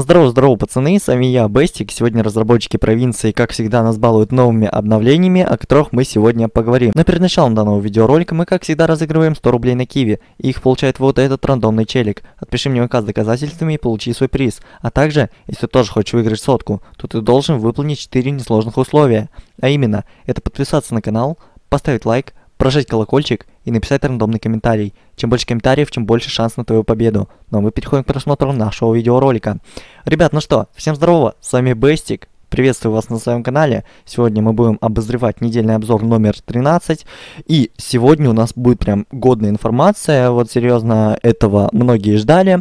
Здорово-здорово, пацаны, с вами я, Бестик. Сегодня разработчики провинции, как всегда, нас балуют новыми обновлениями, о которых мы сегодня поговорим. Но перед началом данного видеоролика мы, как всегда, разыгрываем 100 рублей на Киви. Их получает вот этот рандомный челик. Отпиши мне указ с доказательствами и получи свой приз. А также, если ты тоже хочешь выиграть сотку, то ты должен выполнить 4 несложных условия. А именно, это подписаться на канал, поставить лайк, прожать колокольчик и написать рандомный комментарий. Чем больше комментариев, чем больше шанс на твою победу. Но ну, а мы переходим к просмотру нашего видеоролика. Ребят, ну что, всем здорово, с вами Бэстик. Приветствую вас на своем канале. Сегодня мы будем обозревать недельный обзор номер 13. И сегодня у нас будет прям годная информация. Вот серьезно, этого многие ждали.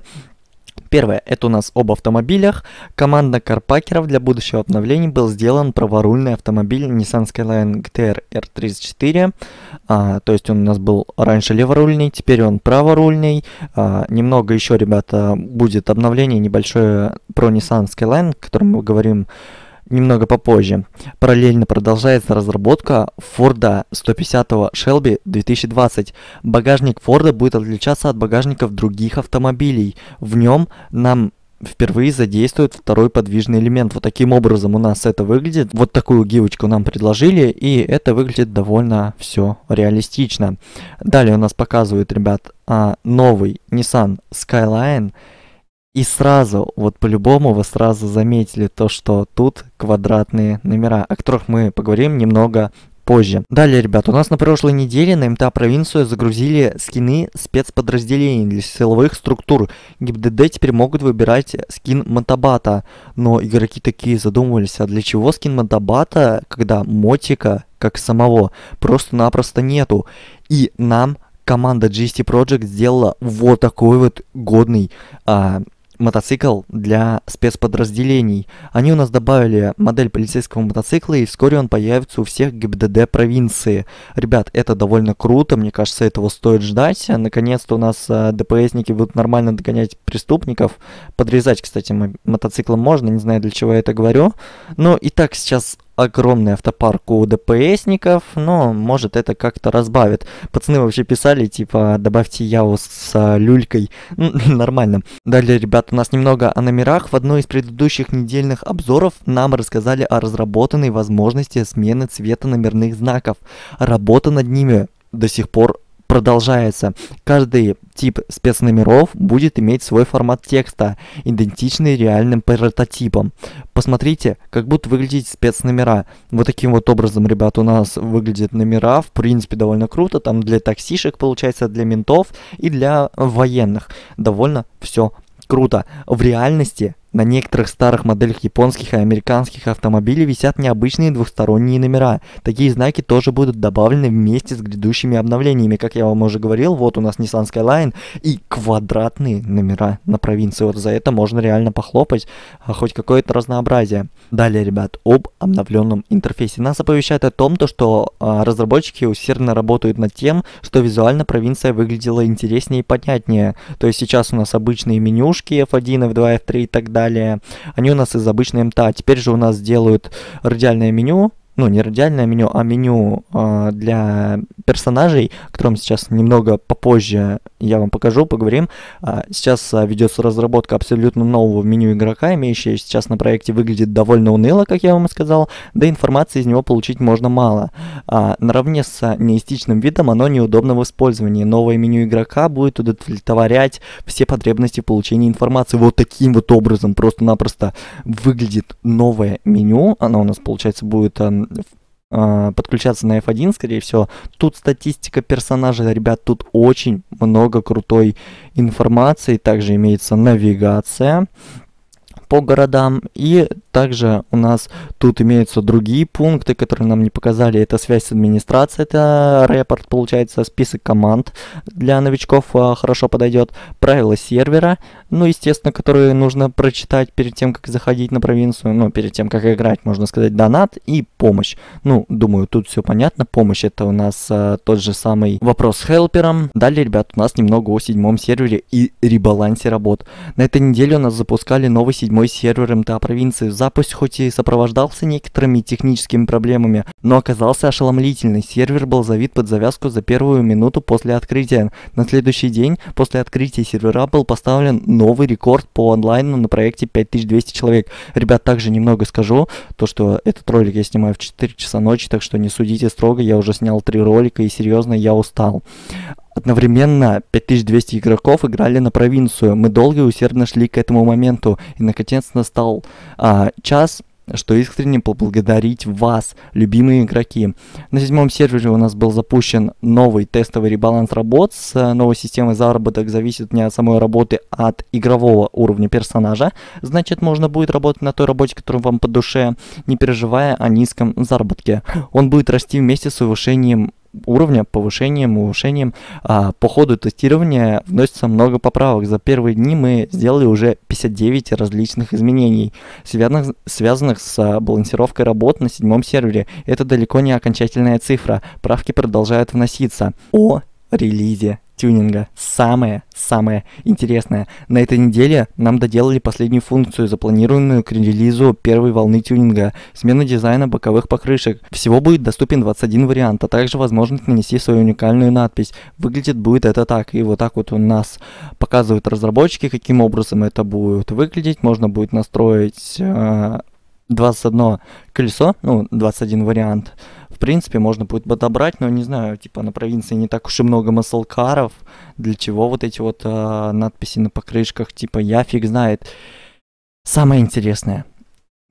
Первое, это у нас об автомобилях. Команда карпакеров для будущего обновления был сделан праворульный автомобиль Nissan Skyline GTR R34. А, то есть он у нас был раньше леворульный, теперь он праворульный. А, немного еще, ребята, будет обновление небольшое про Nissan Skyline, о котором мы говорим немного попозже. Параллельно продолжается разработка Форда 150 Shelby 2020. Багажник Форда будет отличаться от багажников других автомобилей. В нем нам впервые задействует второй подвижный элемент. Вот таким образом у нас это выглядит. Вот такую гивочку нам предложили, и это выглядит довольно все реалистично. Далее у нас показывают, ребят, а, новый Nissan Skyline и сразу, вот по-любому вы сразу заметили то, что тут квадратные номера, о которых мы поговорим немного позже. Далее, ребят, у нас на прошлой неделе на МТА провинцию загрузили скины спецподразделений для силовых структур. ГИБДД теперь могут выбирать скин Матабата, но игроки такие задумывались, а для чего скин Матабата, когда мотика, как самого, просто-напросто нету. И нам команда GST Project сделала вот такой вот годный а, мотоцикл для спецподразделений. Они у нас добавили модель полицейского мотоцикла, и вскоре он появится у всех ГИБДД провинции. Ребят, это довольно круто, мне кажется, этого стоит ждать. Наконец-то у нас э, ДПСники будут нормально догонять преступников. Подрезать, кстати, мотоциклом можно, не знаю, для чего я это говорю. Но и так сейчас огромный автопарк у ДПСников, но может это как-то разбавит. Пацаны вообще писали, типа, добавьте Яу с а, люлькой. Ну, нормально. Далее, ребят, у нас немного о номерах. В одной из предыдущих недельных обзоров нам рассказали о разработанной возможности смены цвета номерных знаков. Работа над ними до сих пор продолжается. Каждый тип спецномеров будет иметь свой формат текста, идентичный реальным прототипам. Посмотрите, как будут выглядеть спецномера. Вот таким вот образом, ребят, у нас выглядят номера. В принципе, довольно круто. Там для таксишек, получается, для ментов и для военных. Довольно все круто. В реальности на некоторых старых моделях японских и американских автомобилей висят необычные двухсторонние номера. Такие знаки тоже будут добавлены вместе с грядущими обновлениями. Как я вам уже говорил, вот у нас Nissan Skyline и квадратные номера на провинции. Вот за это можно реально похлопать, а хоть какое-то разнообразие. Далее, ребят, об обновленном интерфейсе. Нас оповещают о том, то, что а, разработчики усердно работают над тем, что визуально провинция выглядела интереснее и понятнее. То есть сейчас у нас обычные менюшки F1, F2, F3 и так далее далее. Они у нас из обычной МТА. Теперь же у нас делают радиальное меню, ну, не радиальное меню, а меню э, для персонажей, о котором сейчас немного попозже я вам покажу, поговорим. Э, сейчас э, а, ведется разработка абсолютно нового меню игрока, имеющее сейчас на проекте выглядит довольно уныло, как я вам и сказал, да информации из него получить можно мало. Э, наравне с неистичным видом оно неудобно в использовании. Новое меню игрока будет удовлетворять все потребности получения информации. Вот таким вот образом просто-напросто выглядит новое меню. Оно у нас, получается, будет... Э, а, подключаться на F1, скорее всего. Тут статистика персонажа, ребят, тут очень много крутой информации. Также имеется навигация по городам и также у нас тут имеются другие пункты, которые нам не показали. Это связь с администрацией, это репорт, получается, список команд для новичков а, хорошо подойдет. Правила сервера, ну, естественно, которые нужно прочитать перед тем, как заходить на провинцию, ну, перед тем, как играть, можно сказать, донат и помощь. Ну, думаю, тут все понятно. Помощь это у нас а, тот же самый вопрос с хелпером. Далее, ребят, у нас немного о седьмом сервере и ребалансе работ. На этой неделе у нас запускали новый седьмой сервер МТА провинции в Запуск хоть и сопровождался некоторыми техническими проблемами, но оказался ошеломлительный. Сервер был завит под завязку за первую минуту после открытия. На следующий день после открытия сервера был поставлен новый рекорд по онлайну на проекте 5200 человек. Ребят, также немного скажу, то что этот ролик я снимаю в 4 часа ночи, так что не судите строго, я уже снял 3 ролика и серьезно я устал. Одновременно 5200 игроков играли на провинцию. Мы долго и усердно шли к этому моменту, и наконец настал а, час, что искренне поблагодарить вас, любимые игроки. На седьмом сервере у нас был запущен новый тестовый ребаланс работ с э, новой системой заработок. Зависит не от самой работы, а от игрового уровня персонажа. Значит, можно будет работать на той работе, которая вам по душе, не переживая о низком заработке. Он будет расти вместе с улучшением уровня, повышением, улучшением. А, по ходу тестирования вносится много поправок. За первые дни мы сделали уже 59 различных изменений, связанных, связанных с а, балансировкой работ на седьмом сервере. Это далеко не окончательная цифра. Правки продолжают вноситься. О релизе тюнинга. Самое-самое интересное. На этой неделе нам доделали последнюю функцию, запланированную к релизу первой волны тюнинга. Смена дизайна боковых покрышек. Всего будет доступен 21 вариант, а также возможность нанести свою уникальную надпись. Выглядит будет это так. И вот так вот у нас показывают разработчики, каким образом это будет выглядеть. Можно будет настроить э, 21 колесо, ну, 21 вариант, в принципе, можно будет подобрать, но не знаю, типа на провинции не так уж и много маслкаров, для чего вот эти вот э, надписи на покрышках, типа я фиг знает. Самое интересное,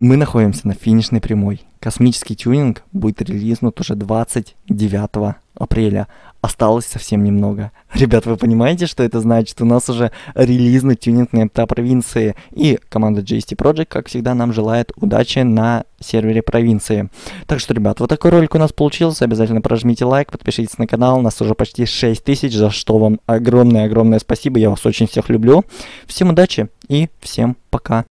мы находимся на финишной прямой. Космический тюнинг будет релизнут уже 29 апреля. Осталось совсем немного. Ребят, вы понимаете, что это значит? У нас уже релизный тюнинг на МТА провинции. И команда JST Project, как всегда, нам желает удачи на сервере провинции. Так что, ребят, вот такой ролик у нас получился. Обязательно прожмите лайк, подпишитесь на канал. У нас уже почти 6 тысяч, за что вам огромное-огромное спасибо. Я вас очень всех люблю. Всем удачи и всем пока.